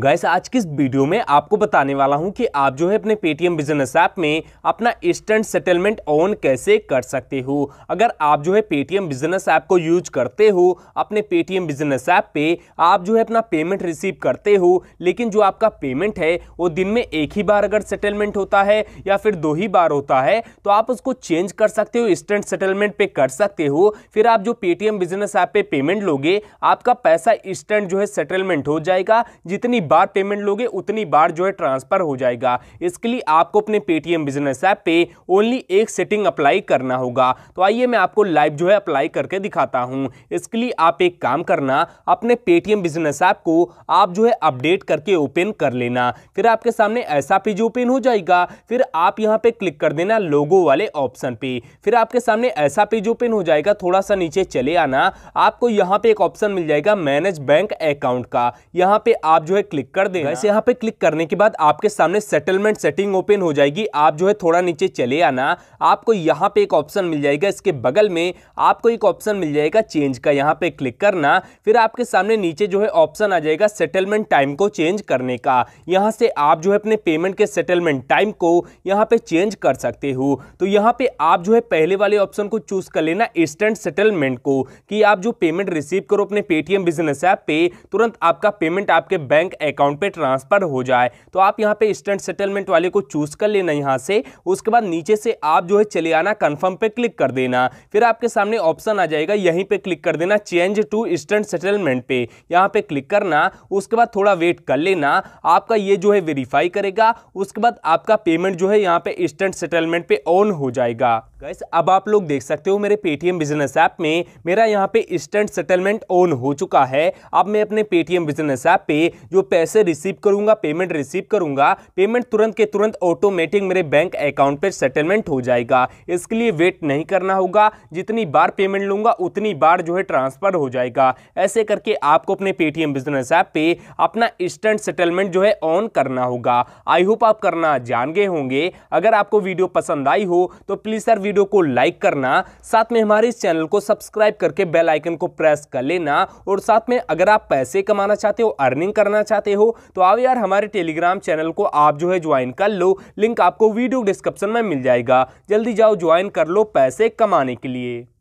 gas आज की इस वीडियो में आपको बताने वाला हूं कि आप जो है अपने पेटीएम बिजनेस ऐप में अपना इंस्टेंट सेटलमेंट ऑन कैसे कर सकते हो अगर आप जो है पेटीएम बिजनेस ऐप को यूज करते हो अपने पेटीएम बिजनेस ऐप पे आप जो है अपना पेमेंट रिसीव करते हो लेकिन जो आपका पेमेंट है वो दिन में एक ही बार अगर सेटलमेंट होता है या फिर दो ही बार होता है तो आप उसको चेंज कर सकते हो इंस्टेंट सेटलमेंट पर कर सकते हो फिर आप जो पेटीएम बिजनेस ऐप पर पेमेंट लोगे आपका पैसा इंस्टेंट जो है सेटलमेंट हो जाएगा जितनी जितनी बार पेमेंट लोगे उतनी बार जो है ट्रांसफर हो जाएगा इसके लिए आपको अपने पेटीएम बिजनेस ऐप पे ओनली एक सेटिंग अप्लाई करना होगा तो आइए मैं आपको लाइव जो है अप्लाई करके दिखाता हूँ इसके लिए आप एक काम करना अपने पेटीएम बिजनेस ऐप को आप जो है अपडेट करके ओपन कर लेना फिर आपके सामने ऐसा पेज ओपन हो जाएगा फिर आप यहाँ पे क्लिक कर देना लोगो वाले ऑप्शन पे फिर आपके सामने ऐसा पेज ओपन हो जाएगा थोड़ा सा नीचे चले आना आपको यहाँ पे एक ऑप्शन मिल जाएगा मैनेज बैंक अकाउंट का यहाँ पे आप जो है क्लिक कर दे वैसे यहाँ पे क्लिक करने के बाद आपके सामने सेटलमेंट सेटिंग ओपन हो जाएगी आप जो है थोड़ा नीचे चले आना आपको यहाँ पे एक ऑप्शन मिल जाएगा इसके बगल में आपको एक ऑप्शन मिल जाएगा चेंज का यहाँ पे क्लिक करना फिर आपके सामने नीचे जो है ऑप्शन आ जाएगा सेटलमेंट टाइम को चेंज करने का यहाँ से आप जो है अपने पेमेंट के सेटलमेंट टाइम को यहाँ पे चेंज कर सकते हो तो यहाँ पे आप जो है पहले वाले ऑप्शन को चूज कर लेना इंस्टेंट सेटलमेंट को कि आप जो पेमेंट रिसीव करो अपने पेटीएम बिजनेस ऐप पे तुरंत आपका पेमेंट आपके बैंक अकाउंट पे ट्रांसफ़र हो जाए तो आप यहाँ पे इंस्टेंट सेटलमेंट वाले को चूज़ कर लेना यहाँ से उसके बाद नीचे से आप जो है चले आना कन्फर्म पे क्लिक कर देना फिर आपके सामने ऑप्शन आ जाएगा यहीं पर क्लिक कर देना चेंज टू इंस्टेंट सेटलमेंट पे यहाँ पे क्लिक करना उसके बाद थोड़ा वेट कर लेना आपका ये जो है वेरीफाई करेगा उसके बाद आपका पेमेंट जो है यहाँ पे इंस्टेंट सेटलमेंट पे ऑन हो जाएगा गैस अब आप लोग देख सकते हो मेरे पेटीएम बिजनेस ऐप में मेरा यहाँ पे इंस्टेंट सेटलमेंट ऑन हो चुका है अब मैं अपने पेटीएम बिजनेस ऐप पे जो पैसे रिसीव करूँगा पेमेंट रिसीव करूँगा पेमेंट तुरंत के तुरंत ऑटोमेटिक मेरे बैंक अकाउंट पे सेटलमेंट हो जाएगा इसके लिए वेट नहीं करना होगा जितनी बार पेमेंट लूँगा उतनी बार जो है ट्रांसफ़र हो जाएगा ऐसे करके आपको अपने पेटीएम बिजनेस ऐप पे अपना इंस्टेंट सेटलमेंट जो है ऑन करना होगा आई होप आप करना जान गए होंगे अगर आपको वीडियो पसंद आई हो तो प्लीज़ सर वीडियो को लाइक करना साथ में हमारे इस चैनल को सब्सक्राइब करके बेल आइकन को प्रेस कर लेना और साथ में अगर आप पैसे कमाना चाहते हो अर्निंग करना चाहते हो तो आओ यार हमारे टेलीग्राम चैनल को आप जो है ज्वाइन कर लो लिंक आपको वीडियो डिस्क्रिप्शन में मिल जाएगा जल्दी जाओ ज्वाइन कर लो पैसे कमाने के लिए